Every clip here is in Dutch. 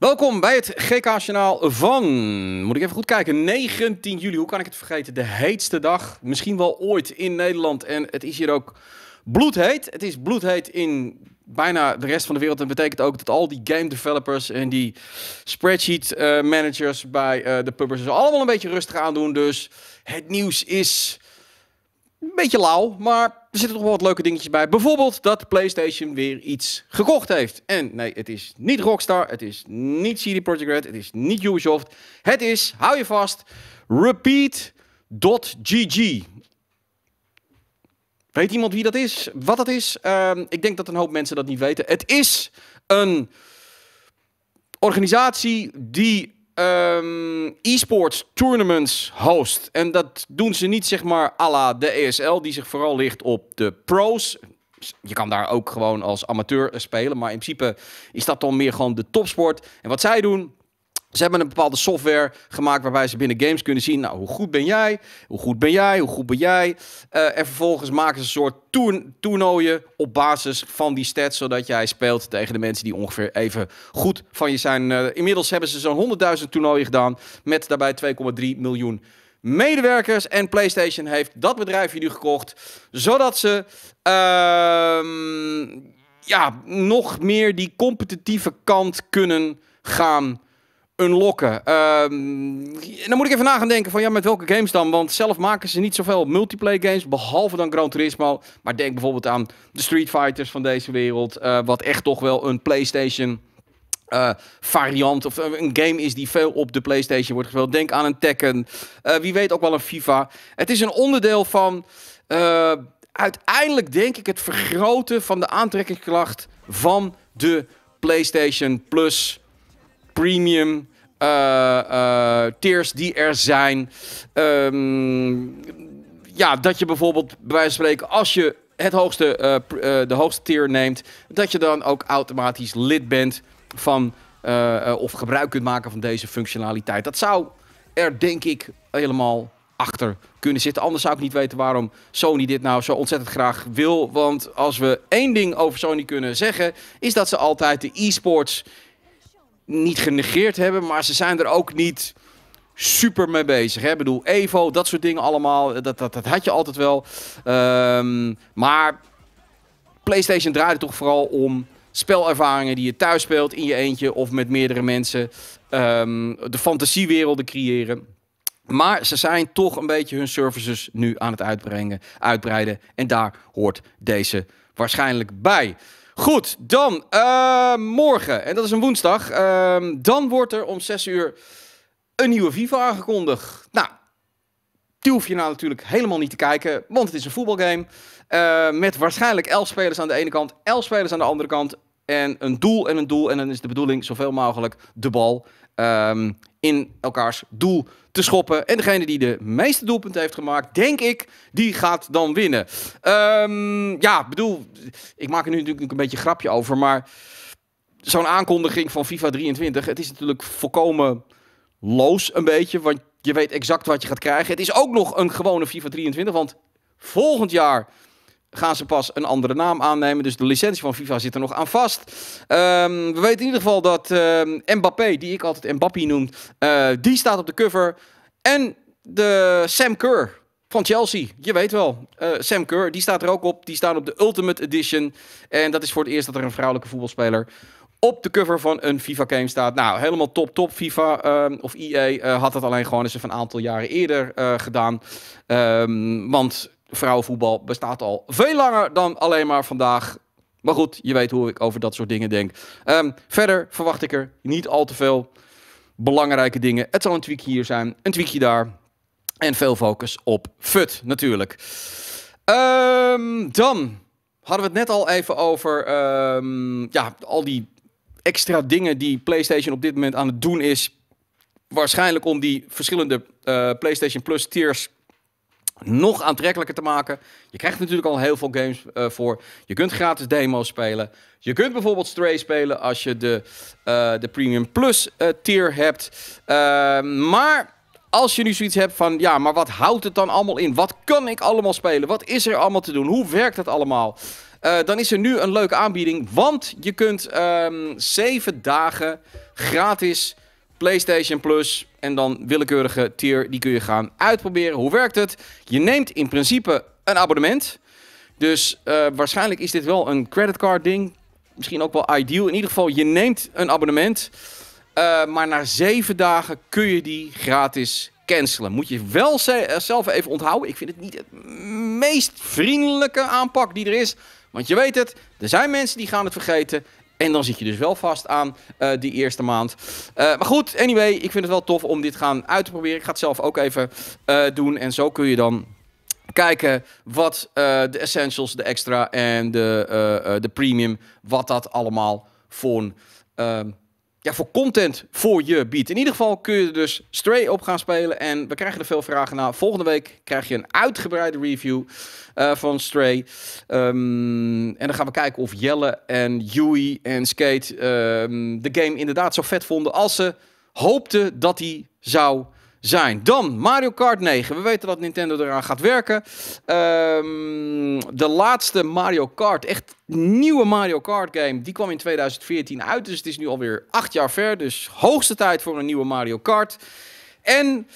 Welkom bij het GK-journaal van, moet ik even goed kijken, 19 juli. Hoe kan ik het vergeten? De heetste dag, misschien wel ooit in Nederland. En het is hier ook bloedheet. Het is bloedheet in bijna de rest van de wereld. Dat betekent ook dat al die game developers en die spreadsheet eh, managers bij eh, de publishers allemaal een beetje rustig aan doen. Dus het nieuws is een beetje lauw, maar er zitten nog wel wat leuke dingetjes bij. Bijvoorbeeld dat PlayStation weer iets gekocht heeft. En nee, het is niet Rockstar, het is niet CD Projekt Red, het is niet Ubisoft. Het is, hou je vast, repeat.gg. Weet iemand wie dat is? Wat dat is? Ehm, ik denk dat een hoop mensen dat niet weten. Het is een organisatie die um, e-sports tournaments host. En dat doen ze niet zeg maar à la de ESL, die zich vooral ligt op de pros. Je kan daar ook gewoon als amateur spelen, maar in principe is dat dan meer gewoon de topsport. En wat zij doen, ze hebben een bepaalde software gemaakt waarbij ze binnen games kunnen zien, nou, hoe goed ben jij, hoe goed ben jij, hoe goed ben jij. Eh, en vervolgens maken ze een soort toernooien op basis van die stats, zodat jij speelt tegen de mensen die ongeveer even goed van je zijn. Eh, inmiddels hebben ze zo'n 100.000 toernooien gedaan met daarbij 2,3 miljoen medewerkers. En PlayStation heeft dat bedrijfje nu gekocht, zodat ze... Ehm, ja, nog meer die competitieve kant kunnen gaan unlocken. Um, dan moet ik even na gaan denken van ja, met welke games dan? Want zelf maken ze niet zoveel multiplayer games, behalve dan Gran Turismo. Maar denk bijvoorbeeld aan de Street Fighters van deze wereld, eh, wat echt toch wel een PlayStation... Uh, variant of een game is die veel op de PlayStation wordt gespeeld. Denk aan een Tekken, eh, wie weet ook wel een FIFA. Het is een onderdeel van uiteindelijk denk ik het vergroten van de aantrekkingskracht van de PlayStation Plus premium eh, eh, tiers die er zijn. Ehm, ja, dat je bijvoorbeeld, bij wijze van spreken, als je het hoogste, eh, de hoogste tier neemt, dat je dan ook automatisch lid bent van of gebruik kunt maken van deze functionaliteit. Dat zou er denk ik helemaal achter kunnen zitten. Anders zou ik niet weten waarom Sony dit nou zo ontzettend graag wil. Want als we één ding over Sony kunnen zeggen, is dat ze altijd de e-sports niet genegeerd hebben, maar ze zijn er ook niet super mee bezig. Hè? Ik bedoel, Evo, dat soort dingen allemaal, dat, dat, dat had je altijd wel. Ehm, maar PlayStation draait toch vooral om spelervaringen die je thuis speelt in je eentje of met meerdere mensen. Ehm, de fantasiewerelden creëren. Maar ze zijn toch een beetje hun services nu aan het uitbrengen, uitbreiden. En daar hoort deze waarschijnlijk bij. Goed, dan eh, morgen, en dat is een woensdag, ehm, dan wordt er om 6 uur een nieuwe FIFA aangekondigd. Nou, die hoef je nou natuurlijk helemaal niet te kijken, want het is een voetbalgame. Eh, met waarschijnlijk 11 spelers aan de ene kant, 11 spelers aan de andere kant. En een doel en een doel. En dan is de bedoeling zoveel mogelijk de bal Ehm, in elkaars doel te schoppen. En degene die de meeste doelpunten heeft gemaakt, denk ik, die gaat dan winnen. Um, ja, bedoel, ik maak er nu natuurlijk een beetje een grapje over, maar zo'n aankondiging van FIFA 23, het is natuurlijk volkomen loos een beetje, want je weet exact wat je gaat krijgen. Het is ook nog een gewone FIFA 23, want volgend jaar gaan ze pas een andere naam aannemen. Dus de licentie van FIFA zit er nog aan vast. Ehm, we weten in ieder geval dat ehm, Mbappé, die ik altijd Mbappé noem, eh, die staat op de cover. En de Sam Kerr van Chelsea, je weet wel. Eh, Sam Kerr, die staat er ook op. Die staan op de Ultimate Edition. En dat is voor het eerst dat er een vrouwelijke voetbalspeler op de cover van een FIFA-game staat. Nou, helemaal top, top. FIFA ehm, of EA eh, had dat alleen gewoon eens een aantal jaren eerder gedaan. want vrouwenvoetbal bestaat al veel langer dan alleen maar vandaag. Maar goed, je weet hoe ik over dat soort dingen denk. Ehm, verder verwacht ik er niet al te veel belangrijke dingen. Het zal een tweakje hier zijn, een tweakje daar. En veel focus op FUT natuurlijk. Ehm, dan hadden we het net al even over ehm, ja, al die extra dingen die PlayStation op dit moment aan het doen is. Waarschijnlijk om die verschillende eh, PlayStation Plus tiers nog aantrekkelijker te maken. Je krijgt natuurlijk al heel veel games eh, voor. Je kunt gratis demo's spelen. Je kunt bijvoorbeeld Stray spelen als je de, eh, de Premium Plus eh, tier hebt. Ehm, maar als je nu zoiets hebt van, ja, maar wat houdt het dan allemaal in? Wat kan ik allemaal spelen? Wat is er allemaal te doen? Hoe werkt dat allemaal? dan is er nu een leuke aanbieding, want je kunt ehm, zeven dagen gratis PlayStation Plus en dan willekeurige tier, die kun je gaan uitproberen. Hoe werkt het? Je neemt in principe een abonnement. Dus eh, waarschijnlijk is dit wel een creditcard ding. Misschien ook wel ideal. In ieder geval, je neemt een abonnement. Eh, maar na zeven dagen kun je die gratis cancelen. Moet je wel eh, zelf even onthouden. Ik vind het niet het meest vriendelijke aanpak die er is. Want je weet het, er zijn mensen die gaan het vergeten. En dan zit je dus wel vast aan eh, die eerste maand. Eh, maar goed, anyway, ik vind het wel tof om dit gaan uit te proberen. Ik ga het zelf ook even eh, doen. En zo kun je dan kijken wat de essentials, de extra en de, de premium, wat dat allemaal voor... Um, ja, voor content voor je biedt. In ieder geval kun je er dus Stray op gaan spelen. En we krijgen er veel vragen naar. Volgende week krijg je een uitgebreide review eh, van Stray. Ehm, en dan gaan we kijken of Jelle en Yui en Skate ehm, de game inderdaad zo vet vonden als ze hoopten dat hij zou zijn. Dan Mario Kart 9. We weten dat Nintendo eraan gaat werken. Ehm, de laatste Mario Kart, echt nieuwe Mario Kart game, die kwam in 2014 uit. Dus het is nu alweer acht jaar ver. Dus hoogste tijd voor een nieuwe Mario Kart. En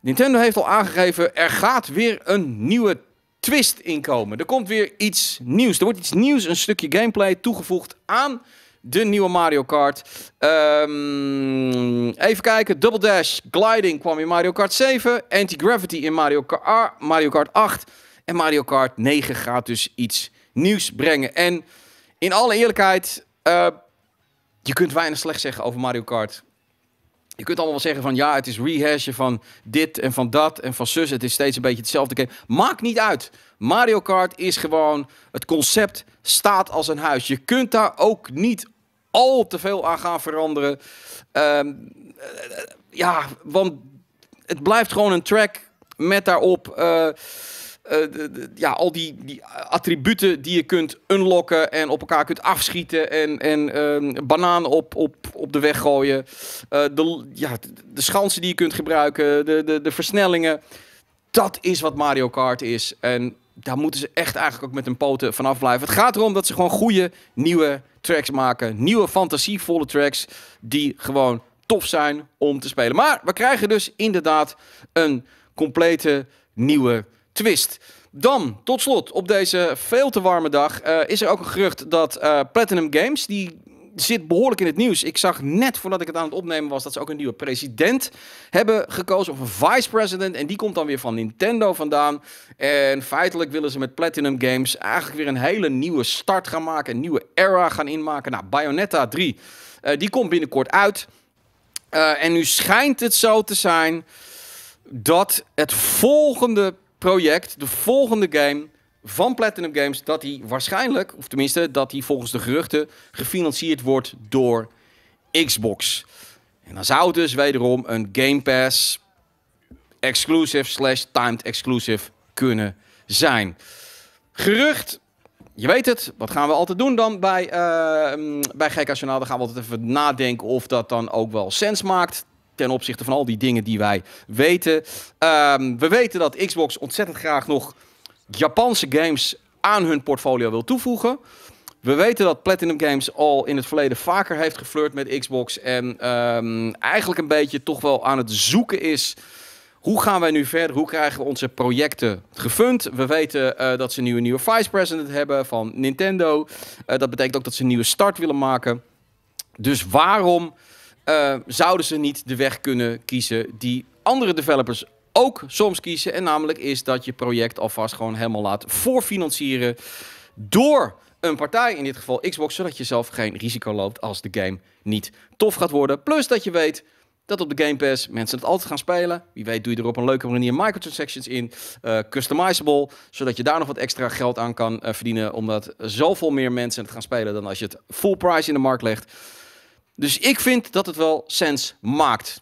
Nintendo heeft al aangegeven, er gaat weer een nieuwe twist inkomen. Er komt weer iets nieuws. Er wordt iets nieuws, een stukje gameplay toegevoegd aan de nieuwe Mario Kart. Ehm, even kijken. Double Dash Gliding kwam in Mario Kart 7. Anti-Gravity in Mario, Kart ah, Mario Kart 8. En Mario Kart 9 gaat dus iets nieuws brengen. En in alle eerlijkheid, eh, je kunt weinig slecht zeggen over Mario Kart. Je kunt allemaal zeggen van ja, het is rehashen van dit en van dat en van zus. Het is steeds een beetje hetzelfde game. Maakt niet uit. Mario Kart is gewoon, het concept staat als een huis. Je kunt daar ook niet al te veel aan gaan veranderen. Ehm, eh, ja, want het blijft gewoon een track met daarop... Eh, eh, ja, al die, die attributen die je kunt unlocken en op elkaar kunt afschieten en, en ehm, bananen op, op, op de weg gooien. Eh, de, ja, de schansen die je kunt gebruiken, de, de, de versnellingen. Dat is wat Mario Kart is. En daar moeten ze echt eigenlijk ook met hun poten vanaf blijven. Het gaat erom dat ze gewoon goede nieuwe tracks maken. Nieuwe fantasievolle tracks die gewoon tof zijn om te spelen. Maar we krijgen dus inderdaad een complete nieuwe twist. Dan, tot slot, op deze veel te warme dag eh, is er ook een gerucht dat eh, Platinum Games, die zit behoorlijk in het nieuws. Ik zag net voordat ik het aan het opnemen was dat ze ook een nieuwe president hebben gekozen, of een vice president. En die komt dan weer van Nintendo vandaan. En feitelijk willen ze met Platinum Games eigenlijk weer een hele nieuwe start gaan maken, een nieuwe era gaan inmaken. Nou, Bayonetta 3, eh, die komt binnenkort uit. en nu schijnt het zo te zijn dat het volgende project, de volgende game van Platinum Games, dat die waarschijnlijk, of tenminste dat die volgens de geruchten, gefinancierd wordt door Xbox. En dan zou het dus wederom een Game Pass exclusive slash timed exclusive kunnen zijn. Gerucht, je weet het, wat gaan we altijd doen dan bij, uh, bij GK Journaal? Dan gaan we altijd even nadenken of dat dan ook wel sens maakt ten opzichte van al die dingen die wij weten. Ehm, we weten dat Xbox ontzettend graag nog Japanse games aan hun portfolio wil toevoegen. We weten dat Platinum Games al in het verleden vaker heeft geflirt met Xbox. En ehm, eigenlijk een beetje toch wel aan het zoeken is. Hoe gaan wij nu verder? Hoe krijgen we onze projecten gefund? We weten eh, dat ze nu een nieuwe vice president hebben van Nintendo. Eh, dat betekent ook dat ze een nieuwe start willen maken. Dus waarom Ehm, zouden ze niet de weg kunnen kiezen die andere developers ook soms kiezen. En namelijk is dat je project alvast gewoon helemaal laat voorfinancieren door een partij, in dit geval Xbox, zodat je zelf geen risico loopt als de game niet tof gaat worden. Plus dat je weet dat op de Game Pass mensen het altijd gaan spelen. Wie weet doe je er op een leuke manier microtransactions in, eh, customizable, zodat je daar nog wat extra geld aan kan eh, verdienen, omdat zoveel meer mensen het gaan spelen dan als je het full price in de markt legt. Dus ik vind dat het wel sens maakt.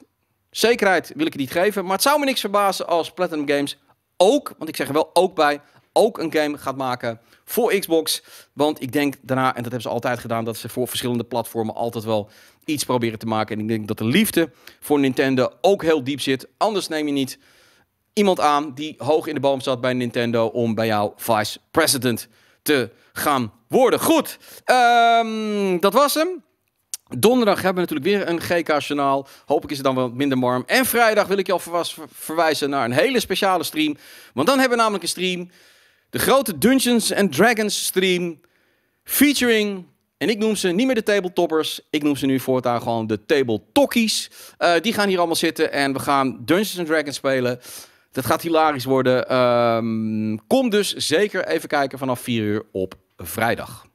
Zekerheid wil ik het niet geven, maar het zou me niks verbazen als Platinum Games ook, want ik zeg er wel ook bij, ook een game gaat maken voor Xbox. Want ik denk daarna, en dat hebben ze altijd gedaan, dat ze voor verschillende platformen altijd wel iets proberen te maken. En ik denk dat de liefde voor Nintendo ook heel diep zit. Anders neem je niet iemand aan die hoog in de boom zat bij Nintendo om bij jou vice president te gaan worden. Goed, ehm, dat was hem. Donderdag hebben we natuurlijk weer een GK-journaal. Hopelijk is het dan wat minder warm. En vrijdag wil ik je alvast verwijzen naar een hele speciale stream. Want dan hebben we namelijk een stream. De grote Dungeons and Dragons stream. Featuring en ik noem ze niet meer de tabletoppers. Ik noem ze nu voortaan gewoon de tabletokkies. Uh, die gaan hier allemaal zitten en we gaan Dungeons Dragons spelen. Dat gaat hilarisch worden. Ehm, kom dus zeker even kijken vanaf 4 uur op vrijdag.